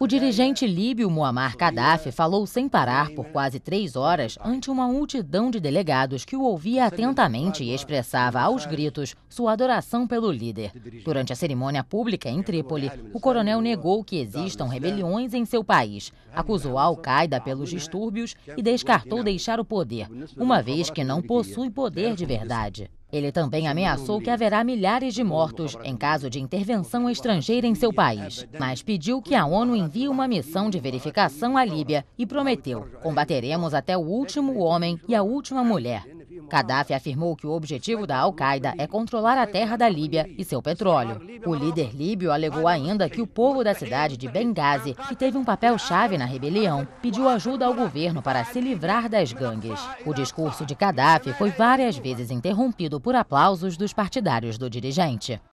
O dirigente líbio Muammar Gaddafi falou sem parar por quase três horas ante uma multidão de delegados que o ouvia atentamente e expressava aos gritos sua adoração pelo líder. Durante a cerimônia pública em Trípoli, o coronel negou que existam rebeliões em seu país, acusou a Al-Qaeda pelos distúrbios e descartou deixar o poder, uma vez que não possui poder de verdade. Ele também ameaçou que haverá milhares de mortos em caso de intervenção estrangeira em seu país, mas pediu que a ONU envie uma missão de verificação à Líbia e prometeu: combateremos até o último homem e a última mulher. Gaddafi afirmou que o objetivo da Al-Qaeda é controlar a terra da Líbia e seu petróleo. O líder líbio alegou ainda que o povo da cidade de Benghazi, que teve um papel-chave na rebelião, pediu ajuda ao governo para se livrar das gangues. O discurso de Gaddafi foi várias vezes interrompido por aplausos dos partidários do dirigente.